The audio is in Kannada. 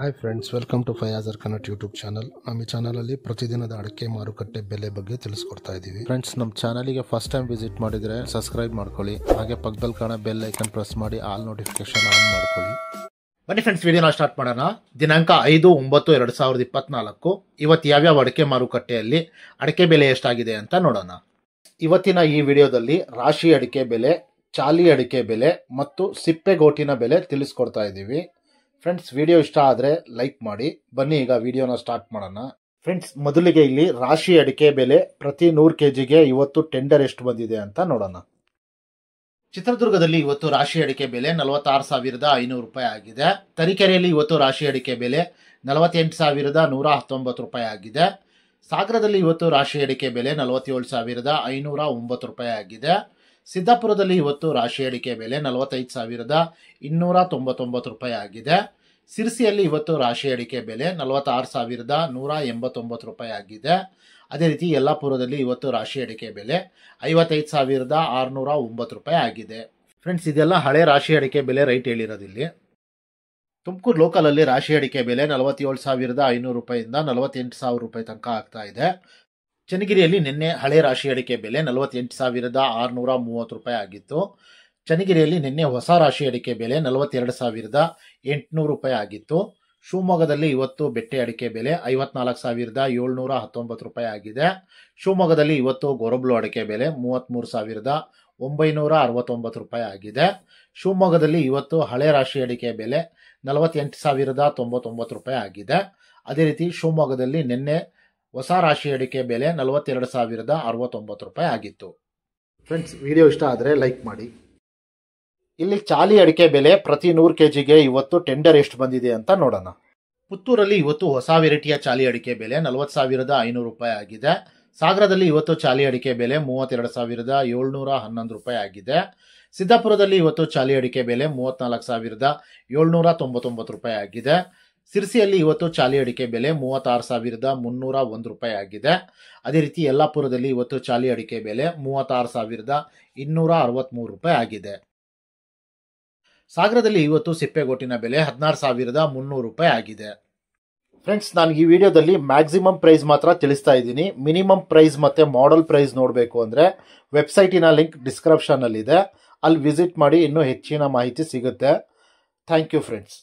ಹಾಯ್ ಫ್ರೆಂಡ್ಸ್ ವೆಲ್ಕಮ್ ಟು ಫಯಾಜರ್ ಕನ್ನಡ ಯೂಟ್ಯೂಬ್ ಚಾನಲ್ ನಮ್ಮ ಈ ಚಾನಲಲ್ಲಿ ಪ್ರತಿದಿನದ ಅಡಿಕೆ ಮಾರುಕಟ್ಟೆ ಬೆಲೆ ಬಗ್ಗೆ ತಿಳಿಸ್ಕೊಡ್ತಾ ಇದ್ದೀವಿ ಫ್ರೆಂಡ್ಸ್ ನಮ್ಮ ಚಾನಲಿಗೆ ಫಸ್ಟ್ ಟೈಮ್ ವಿಸಿಟ್ ಮಾಡಿದರೆ ಸಬ್ಸ್ಕ್ರೈಬ್ ಮಾಡ್ಕೊಳ್ಳಿ ಹಾಗೆ ಪಕ್ಕದಲ್ಲಿ ಕಾಣ ಬೆಲ್ ಐಕನ್ ಪ್ರೆಸ್ ಮಾಡಿ ಆಲ್ ನೋಟಿಫಿಕೇಶನ್ ಆನ್ ಮಾಡ್ಕೊಳ್ಳಿ ಬನ್ನಿ ಫ್ರೆಂಡ್ಸ್ ವಿಡಿಯೋ ನಾವು ಸ್ಟಾರ್ಟ್ ಮಾಡೋಣ ದಿನಾಂಕ ಐದು ಒಂಬತ್ತು ಎರಡು ಸಾವಿರದ ಇಪ್ಪತ್ನಾಲ್ಕು ಇವತ್ತು ಯಾವ್ಯಾವ ಅಡಿಕೆ ಮಾರುಕಟ್ಟೆಯಲ್ಲಿ ಅಡಿಕೆ ಬೆಲೆ ಎಷ್ಟಾಗಿದೆ ಅಂತ ನೋಡೋಣ ಇವತ್ತಿನ ಈ ವಿಡಿಯೋದಲ್ಲಿ ರಾಶಿ ಅಡಿಕೆ ಬೆಲೆ ಚಾಲಿ ಅಡಿಕೆ ಬೆಲೆ ಮತ್ತು ಸಿಪ್ಪೆಗೋಟಿನ ಬೆಲೆ ತಿಳಿಸ್ಕೊಡ್ತಾ ಇದ್ದೀವಿ ಫ್ರೆಂಡ್ಸ್ ವಿಡಿಯೋ ಇಷ್ಟ ಆದರೆ ಲೈಕ್ ಮಾಡಿ ಬನ್ನಿ ಈಗ ವಿಡಿಯೋನ ಸ್ಟಾರ್ಟ್ ಮಾಡೋಣ ಫ್ರೆಂಡ್ಸ್ ಮೊದಲಿಗೆ ಇಲ್ಲಿ ರಾಶಿ ಅಡಿಕೆ ಬೆಲೆ ಪ್ರತಿ ನೂರು ಕೆ ಜಿಗೆ ಇವತ್ತು ಟೆಂಡರ್ ಎಷ್ಟು ಬಂದಿದೆ ಅಂತ ನೋಡೋಣ ಚಿತ್ರದುರ್ಗದಲ್ಲಿ ಇವತ್ತು ರಾಶಿ ಅಡಿಕೆ ಬೆಲೆ ನಲವತ್ತಾರು ಸಾವಿರದ ಐನೂರು ರೂಪಾಯಿ ಆಗಿದೆ ತರೀಕೆರೆಯಲ್ಲಿ ಇವತ್ತು ರಾಶಿ ಅಡಿಕೆ ಬೆಲೆ ನಲವತ್ತೆಂಟು ಸಾವಿರದ ನೂರ ಹತ್ತೊಂಬತ್ತು ರೂಪಾಯಿ ಆಗಿದೆ ಸಾಗರದಲ್ಲಿ ಇವತ್ತು ರಾಶಿ ಅಡಿಕೆ ಬೆಲೆ ನಲವತ್ತೇಳು ಸಾವಿರದ ಐನೂರ ಒಂಬತ್ತು ರೂಪಾಯಿ ಆಗಿದೆ ಸಿದ್ದಾಪುರದಲ್ಲಿ ಇವತ್ತು ರಾಶಿ ಅಡಿಕೆ ಬೆಲೆ ನಲವತ್ತೈದು ಸಾವಿರದ ಇನ್ನೂರ ತೊಂಬತ್ತೊಂಬತ್ತು ರೂಪಾಯಿ ಆಗಿದೆ ಸಿರ್ಸಿಯಲ್ಲಿ ಇವತ್ತು ರಾಶಿ ಅಡಿಕೆ ಬೆಲೆ ನಲವತ್ತಾರು ಸಾವಿರದ ನೂರ ಎಂಬತ್ತೊಂಬತ್ತು ರೂಪಾಯಿ ಆಗಿದೆ ಅದೇ ರೀತಿ ಯಲ್ಲಾಪುರದಲ್ಲಿ ಇವತ್ತು ರಾಶಿ ಅಡಿಕೆ ಬೆಲೆ ಐವತ್ತೈದು ಸಾವಿರದ ಆರುನೂರ ಒಂಬತ್ತು ರೂಪಾಯಿ ಆಗಿದೆ ಫ್ರೆಂಡ್ಸ್ ಇದೆಲ್ಲ ಹಳೆ ರಾಶಿ ಅಡಿಕೆ ಬೆಲೆ ರೈಟ್ ಇಲ್ಲಿ ತುಮಕೂರು ಲೋಕಲಲ್ಲಿ ರಾಶಿ ಅಡಿಕೆ ಬೆಲೆ ನಲವತ್ತೇಳು ಸಾವಿರದ ಐನೂರು ರೂಪಾಯಿಂದ ನಲವತ್ತೆಂಟು ಸಾವಿರ ರೂಪಾಯಿ ತನಕ ಆಗ್ತಾ ಇದೆ ಚನ್ನಗಿರಿಯಲ್ಲಿ ನಿನ್ನೆ ಹಳೆ ರಾಶಿ ಅಡಿಕೆ ಬೆಲೆ ನಲವತ್ತೆಂಟು ಸಾವಿರದ ಆರುನೂರ ಮೂವತ್ತು ರೂಪಾಯಿ ಆಗಿತ್ತು ಚನ್ನಗಿರಿಯಲ್ಲಿ ನಿನ್ನೆ ಹೊಸ ರಾಶಿ ಅಡಿಕೆ ಬೆಲೆ ನಲವತ್ತೆರಡು ಸಾವಿರದ ಎಂಟುನೂರು ರೂಪಾಯಿ ಆಗಿತ್ತು ಶಿವಮೊಗ್ಗದಲ್ಲಿ ಇವತ್ತು ಬೆಟ್ಟೆ ಅಡಿಕೆ ಬೆಲೆ ಐವತ್ನಾಲ್ಕು ಸಾವಿರದ ಏಳ್ನೂರ ಹತ್ತೊಂಬತ್ತು ರೂಪಾಯಿ ಆಗಿದೆ ಶಿವಮೊಗ್ಗದಲ್ಲಿ ಇವತ್ತು ಗೊರಬ್ಲು ಅಡಿಕೆ ಬೆಲೆ ಮೂವತ್ತ್ಮೂರು ಸಾವಿರದ ಒಂಬೈನೂರ ಅರವತ್ತೊಂಬತ್ತು ರೂಪಾಯಿ ಆಗಿದೆ ಶಿವಮೊಗ್ಗದಲ್ಲಿ ಇವತ್ತು ಹಳೆ ರಾಶಿ ಅಡಿಕೆ ಬೆಲೆ ನಲವತ್ತೆಂಟು ಸಾವಿರದ ತೊಂಬತ್ತೊಂಬತ್ತು ರೂಪಾಯಿ ಆಗಿದೆ ಅದೇ ರೀತಿ ಶಿವಮೊಗ್ಗದಲ್ಲಿ ನಿನ್ನೆ ಹೊಸ ರಾಶಿ ಅಡಿಕೆ ಬೆಲೆ ನಲವತ್ತೆರಡು ಸಾವಿರದ ಅರವತ್ತೊಂಬತ್ತು ರೂಪಾಯಿ ಆಗಿತ್ತು ಫ್ರೆಂಡ್ಸ್ ವಿಡಿಯೋ ಇಷ್ಟ ಆದರೆ ಲೈಕ್ ಮಾಡಿ ಇಲ್ಲಿ ಚಾಲಿ ಅಡಿಕೆ ಬೆಲೆ ಪ್ರತಿ ನೂರು ಕೆ ಜಿಗೆ ಇವತ್ತು ಟೆಂಡರ್ ಎಷ್ಟು ಬಂದಿದೆ ಅಂತ ನೋಡೋಣ ಪುತ್ತೂರಲ್ಲಿ ಇವತ್ತು ಹೊಸ ವೆರೈಟಿಯ ಚಾಲಿ ಅಡಿಕೆ ಬೆಲೆ ನಲವತ್ತು ಸಾವಿರದ ಐನೂರು ರೂಪಾಯಿ ಆಗಿದೆ ಸಾಗರದಲ್ಲಿ ಇವತ್ತು ಚಾಲಿ ಅಡಿಕೆ ಬೆಲೆ ಮೂವತ್ತೆರಡು ಸಾವಿರದ ಏಳ್ನೂರ ಹನ್ನೊಂದು ರೂಪಾಯಿ ಆಗಿದೆ ಸಿದ್ದಾಪುರದಲ್ಲಿ ಇವತ್ತು ಚಾಲಿ ಅಡಿಕೆ ಬೆಲೆ ಮೂವತ್ತ್ನಾಲ್ಕು ಸಾವಿರದ ಏಳ್ನೂರ ತೊಂಬತ್ತೊಂಬತ್ತು ರೂಪಾಯಿ ಆಗಿದೆ ಸಿರ್ಸಿಯಲ್ಲಿ ಇವತ್ತು ಚಾಲಿ ಅಡಿಕೆ ಬೆಲೆ ಮೂವತ್ತಾರು ಸಾವಿರದ ಮುನ್ನೂರ ಒಂದು ರೂಪಾಯಿ ಆಗಿದೆ ಅದೇ ರೀತಿ ಯಲ್ಲಾಪುರದಲ್ಲಿ ಇವತ್ತು ಚಾಲಿ ಅಡಿಕೆ ಬೆಲೆ ಮೂವತ್ತಾರು ಸಾವಿರದ ಇನ್ನೂರ ಅರವತ್ತ್ಮೂರು ರೂಪಾಯಿ ಆಗಿದೆ ಸಾಗರದಲ್ಲಿ ಇವತ್ತು ಸಿಪ್ಪೆಗೋಟಿನ ಬೆಲೆ ಹದಿನಾರು ಸಾವಿರದ ಮುನ್ನೂರು ರೂಪಾಯಿ ಆಗಿದೆ ಫ್ರೆಂಡ್ಸ್ ನಾನು ಈ ವಿಡಿಯೋದಲ್ಲಿ ಮ್ಯಾಕ್ಸಿಮಮ್ ಪ್ರೈಸ್ ಮಾತ್ರ ತಿಳಿಸ್ತಾ ಇದ್ದೀನಿ ಮಿನಿಮಮ್ ಪ್ರೈಸ್ ಮತ್ತು ಮಾಡಲ್ ಪ್ರೈಸ್ ನೋಡಬೇಕು ಅಂದರೆ ವೆಬ್ಸೈಟಿನ ಲಿಂಕ್ ಡಿಸ್ಕ್ರಿಪ್ಷನಲ್ಲಿದೆ ಅಲ್ಲಿ ವಿಸಿಟ್ ಮಾಡಿ ಇನ್ನೂ ಹೆಚ್ಚಿನ ಮಾಹಿತಿ ಸಿಗುತ್ತೆ ಥ್ಯಾಂಕ್ ಯು ಫ್ರೆಂಡ್ಸ್